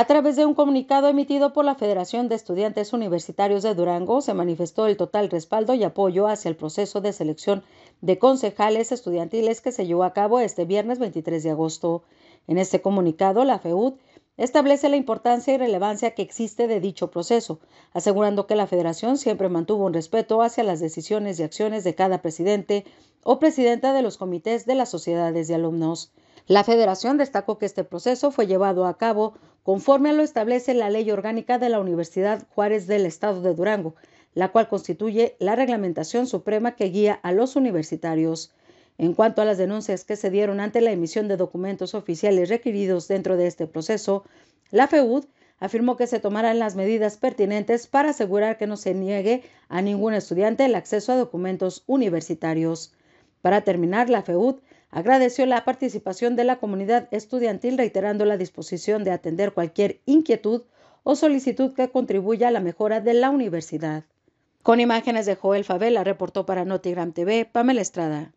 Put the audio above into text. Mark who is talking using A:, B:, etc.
A: A través de un comunicado emitido por la Federación de Estudiantes Universitarios de Durango, se manifestó el total respaldo y apoyo hacia el proceso de selección de concejales estudiantiles que se llevó a cabo este viernes 23 de agosto. En este comunicado, la FEUD establece la importancia y relevancia que existe de dicho proceso, asegurando que la Federación siempre mantuvo un respeto hacia las decisiones y acciones de cada presidente o presidenta de los comités de las sociedades de alumnos. La Federación destacó que este proceso fue llevado a cabo conforme a lo establece la Ley Orgánica de la Universidad Juárez del Estado de Durango, la cual constituye la reglamentación suprema que guía a los universitarios. En cuanto a las denuncias que se dieron ante la emisión de documentos oficiales requeridos dentro de este proceso, la FEUD afirmó que se tomarán las medidas pertinentes para asegurar que no se niegue a ningún estudiante el acceso a documentos universitarios. Para terminar, la FEUD agradeció la participación de la comunidad estudiantil reiterando la disposición de atender cualquier inquietud o solicitud que contribuya a la mejora de la universidad. Con imágenes de Joel Favela, reportó para Notigram TV, Pamela Estrada.